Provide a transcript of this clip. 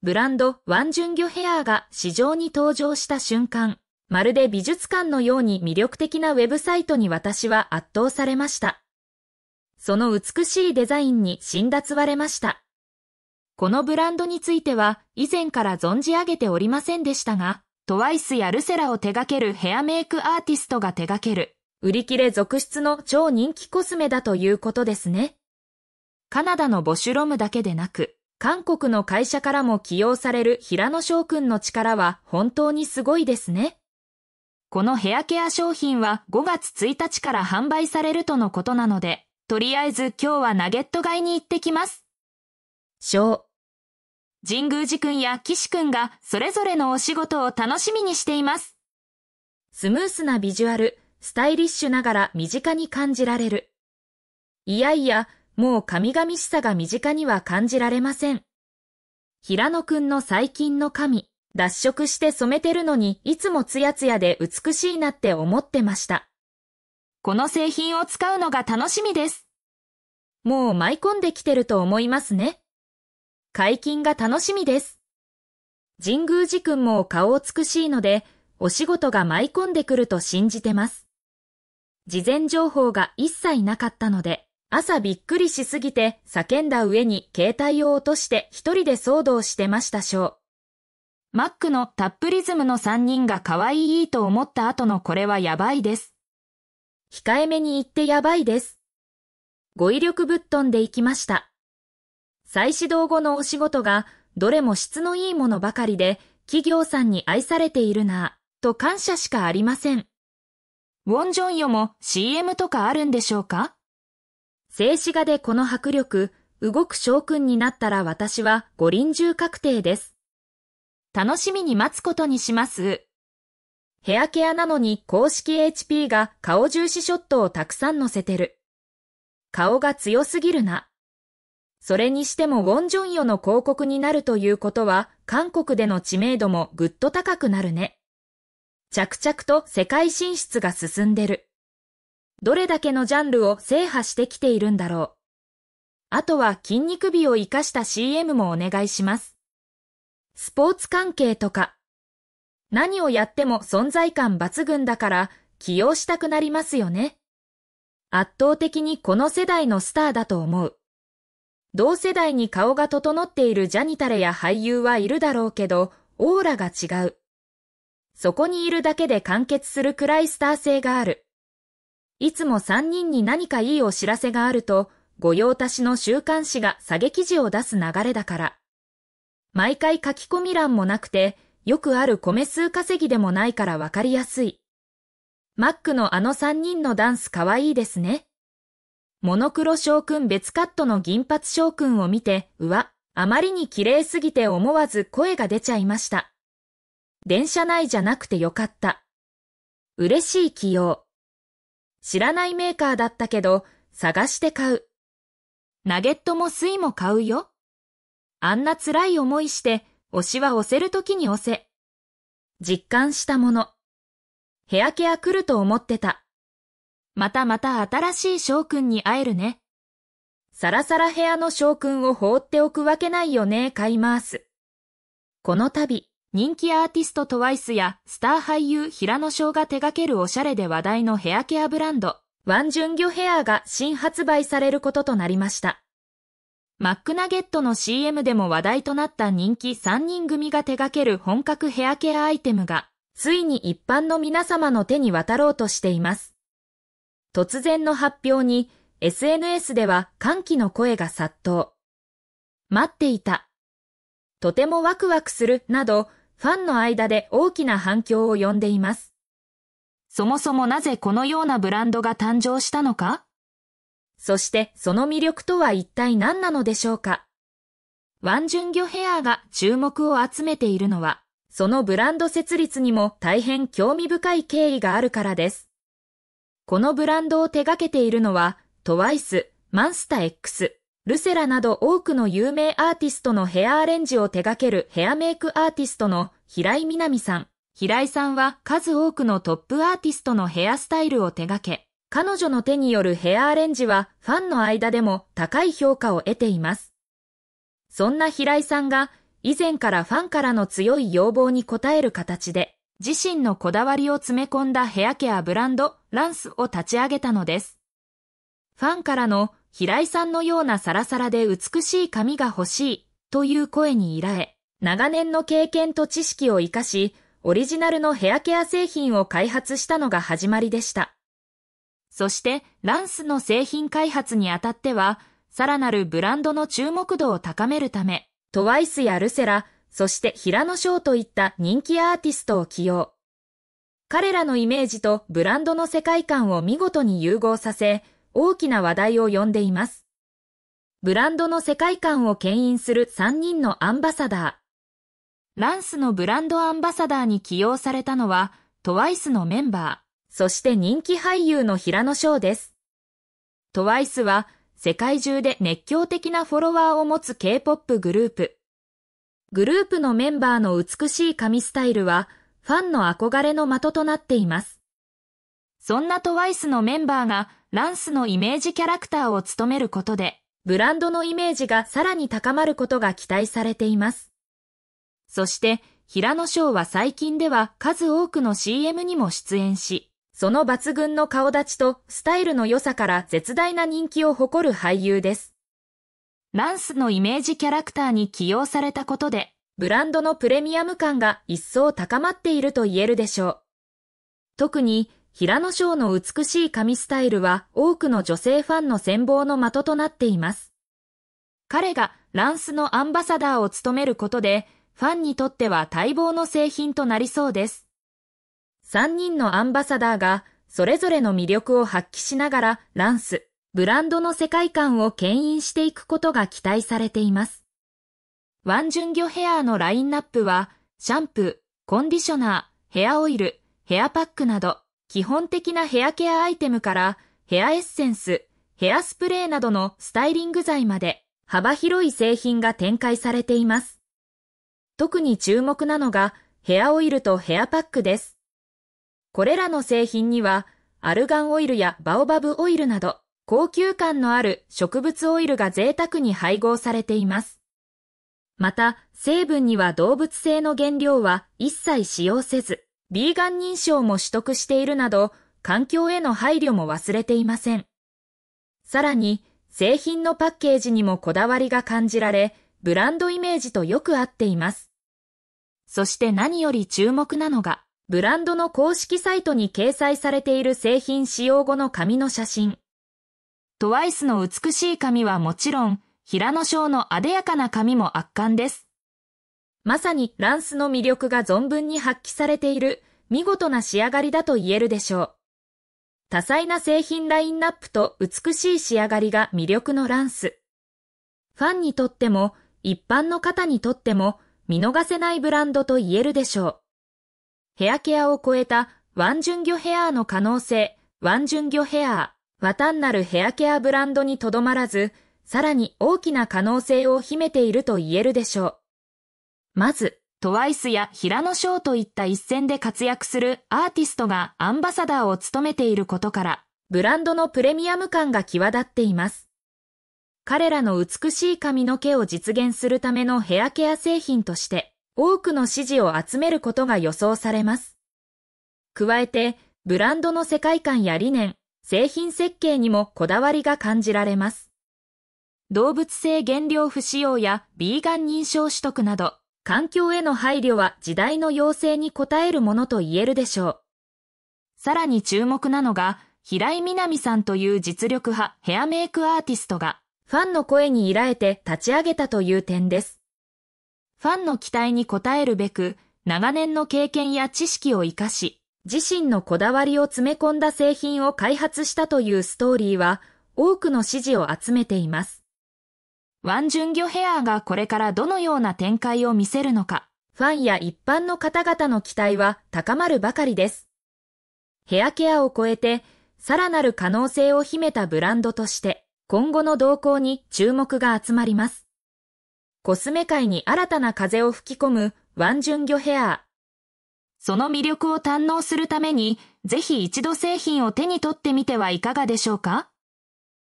ブランド、ワンジュンギョヘアーが市場に登場した瞬間、まるで美術館のように魅力的なウェブサイトに私は圧倒されました。その美しいデザインに死んだつわれました。このブランドについては以前から存じ上げておりませんでしたが、トワイスやルセラを手掛けるヘアメイクアーティストが手掛ける、売り切れ続出の超人気コスメだということですね。カナダのボシュロムだけでなく、韓国の会社からも起用される平野翔くんの力は本当にすごいですね。このヘアケア商品は5月1日から販売されるとのことなので、とりあえず今日はナゲット買いに行ってきます。翔。神宮寺くんや岸くんがそれぞれのお仕事を楽しみにしています。スムースなビジュアル、スタイリッシュながら身近に感じられる。いやいや、もう神々しさが身近には感じられません。平野くんの最近の髪、脱色して染めてるのにいつもツヤツヤで美しいなって思ってました。この製品を使うのが楽しみです。もう舞い込んできてると思いますね。解禁が楽しみです。神宮寺くんも顔美しいので、お仕事が舞い込んでくると信じてます。事前情報が一切なかったので、朝びっくりしすぎて叫んだ上に携帯を落として一人で騒動してましたしょう。マックのタップリズムの三人が可愛いと思った後のこれはやばいです。控えめに言ってやばいです。語彙力ぶっ飛んでいきました。再始動後のお仕事がどれも質のいいものばかりで企業さんに愛されているなぁと感謝しかありません。ウォンジョンヨも CM とかあるんでしょうか静止画でこの迫力、動く将軍になったら私は五輪中確定です。楽しみに待つことにします。ヘアケアなのに公式 HP が顔重視ショットをたくさん載せてる。顔が強すぎるな。それにしてもウォン・ジョンヨの広告になるということは、韓国での知名度もぐっと高くなるね。着々と世界進出が進んでる。どれだけのジャンルを制覇してきているんだろう。あとは筋肉美を活かした CM もお願いします。スポーツ関係とか。何をやっても存在感抜群だから起用したくなりますよね。圧倒的にこの世代のスターだと思う。同世代に顔が整っているジャニタレや俳優はいるだろうけど、オーラが違う。そこにいるだけで完結するくらいスター性がある。いつも三人に何かいいお知らせがあると、御用達の週刊誌が下げ記事を出す流れだから。毎回書き込み欄もなくて、よくある米数稼ぎでもないからわかりやすい。マックのあの三人のダンスかわいいですね。モノクロ将軍別カットの銀髪将軍を見て、うわ、あまりに綺麗すぎて思わず声が出ちゃいました。電車内じゃなくてよかった。嬉しい起用。知らないメーカーだったけど、探して買う。ナゲットも水も買うよ。あんな辛い思いして、推しは押せるときに押せ。実感したもの。ヘアケア来ると思ってた。またまた新しい翔くんに会えるね。サラサラヘアの翔くんを放っておくわけないよね、買います。この度、人気アーティストトワイスやスター俳優平野翔が手掛けるおしゃれで話題のヘアケアブランド、ワンジュンギョヘアが新発売されることとなりました。マックナゲットの CM でも話題となった人気3人組が手掛ける本格ヘアケアアイテムが、ついに一般の皆様の手に渡ろうとしています。突然の発表に、SNS では歓喜の声が殺到。待っていた。とてもワクワクするなど、ファンの間で大きな反響を呼んでいます。そもそもなぜこのようなブランドが誕生したのかそしてその魅力とは一体何なのでしょうかワンジュンギョヘアが注目を集めているのは、そのブランド設立にも大変興味深い経緯があるからです。このブランドを手掛けているのは、トワイス、マンスタ X、ルセラなど多くの有名アーティストのヘアアレンジを手掛けるヘアメイクアーティストの平井みなみさん。平井さんは数多くのトップアーティストのヘアスタイルを手掛け、彼女の手によるヘアアレンジはファンの間でも高い評価を得ています。そんな平井さんが以前からファンからの強い要望に応える形で自身のこだわりを詰め込んだヘアケアブランドランスを立ち上げたのです。ファンからの平井さんのようなサラサラで美しい髪が欲しいという声に依頼。長年の経験と知識を活かし、オリジナルのヘアケア製品を開発したのが始まりでした。そして、ランスの製品開発にあたっては、さらなるブランドの注目度を高めるため、トワイスやルセラ、そして平野翔といった人気アーティストを起用。彼らのイメージとブランドの世界観を見事に融合させ、大きな話題を呼んでいます。ブランドの世界観を牽引する3人のアンバサダー。ランスのブランドアンバサダーに起用されたのは、TWICE のメンバー、そして人気俳優の平野翔です。トワイスは、世界中で熱狂的なフォロワーを持つ K-POP グループ。グループのメンバーの美しい髪スタイルは、ファンの憧れの的となっています。そんな TWICE のメンバーが、ランスのイメージキャラクターを務めることで、ブランドのイメージがさらに高まることが期待されています。そして、平野翔は最近では数多くの CM にも出演し、その抜群の顔立ちとスタイルの良さから絶大な人気を誇る俳優です。ランスのイメージキャラクターに起用されたことで、ブランドのプレミアム感が一層高まっていると言えるでしょう。特に平野翔の美しい髪スタイルは多くの女性ファンの羨望の的となっています。彼がランスのアンバサダーを務めることで、ファンにとっては待望の製品となりそうです。3人のアンバサダーが、それぞれの魅力を発揮しながら、ランス、ブランドの世界観を牽引していくことが期待されています。ワンジュンギョヘアのラインナップは、シャンプー、コンディショナー、ヘアオイル、ヘアパックなど、基本的なヘアケアアイテムからヘアエッセンス、ヘアスプレーなどのスタイリング剤まで幅広い製品が展開されています。特に注目なのがヘアオイルとヘアパックです。これらの製品にはアルガンオイルやバオバブオイルなど高級感のある植物オイルが贅沢に配合されています。また成分には動物性の原料は一切使用せず、ビーガン認証も取得しているなど、環境への配慮も忘れていません。さらに、製品のパッケージにもこだわりが感じられ、ブランドイメージとよく合っています。そして何より注目なのが、ブランドの公式サイトに掲載されている製品使用後の紙の写真。トワイスの美しい紙はもちろん、平野翔の艶やかな紙も圧巻です。まさにランスの魅力が存分に発揮されている見事な仕上がりだと言えるでしょう。多彩な製品ラインナップと美しい仕上がりが魅力のランス。ファンにとっても一般の方にとっても見逃せないブランドと言えるでしょう。ヘアケアを超えたワンジュンギョヘアの可能性、ワンジュンギョヘアは単なるヘアケアブランドにとどまらず、さらに大きな可能性を秘めていると言えるでしょう。まず、トワイスや平野翔といった一戦で活躍するアーティストがアンバサダーを務めていることから、ブランドのプレミアム感が際立っています。彼らの美しい髪の毛を実現するためのヘアケア製品として、多くの支持を集めることが予想されます。加えて、ブランドの世界観や理念、製品設計にもこだわりが感じられます。動物性原料不使用やビーガン認証取得など、環境への配慮は時代の要請に応えるものと言えるでしょう。さらに注目なのが、平井みなみさんという実力派ヘアメイクアーティストが、ファンの声に依頼て立ち上げたという点です。ファンの期待に応えるべく、長年の経験や知識を活かし、自身のこだわりを詰め込んだ製品を開発したというストーリーは、多くの支持を集めています。ワン・ジュンギョヘアがこれからどのような展開を見せるのか、ファンや一般の方々の期待は高まるばかりです。ヘアケアを超えて、さらなる可能性を秘めたブランドとして、今後の動向に注目が集まります。コスメ界に新たな風を吹き込むワンジュンギョヘア。その魅力を堪能するために、ぜひ一度製品を手に取ってみてはいかがでしょうか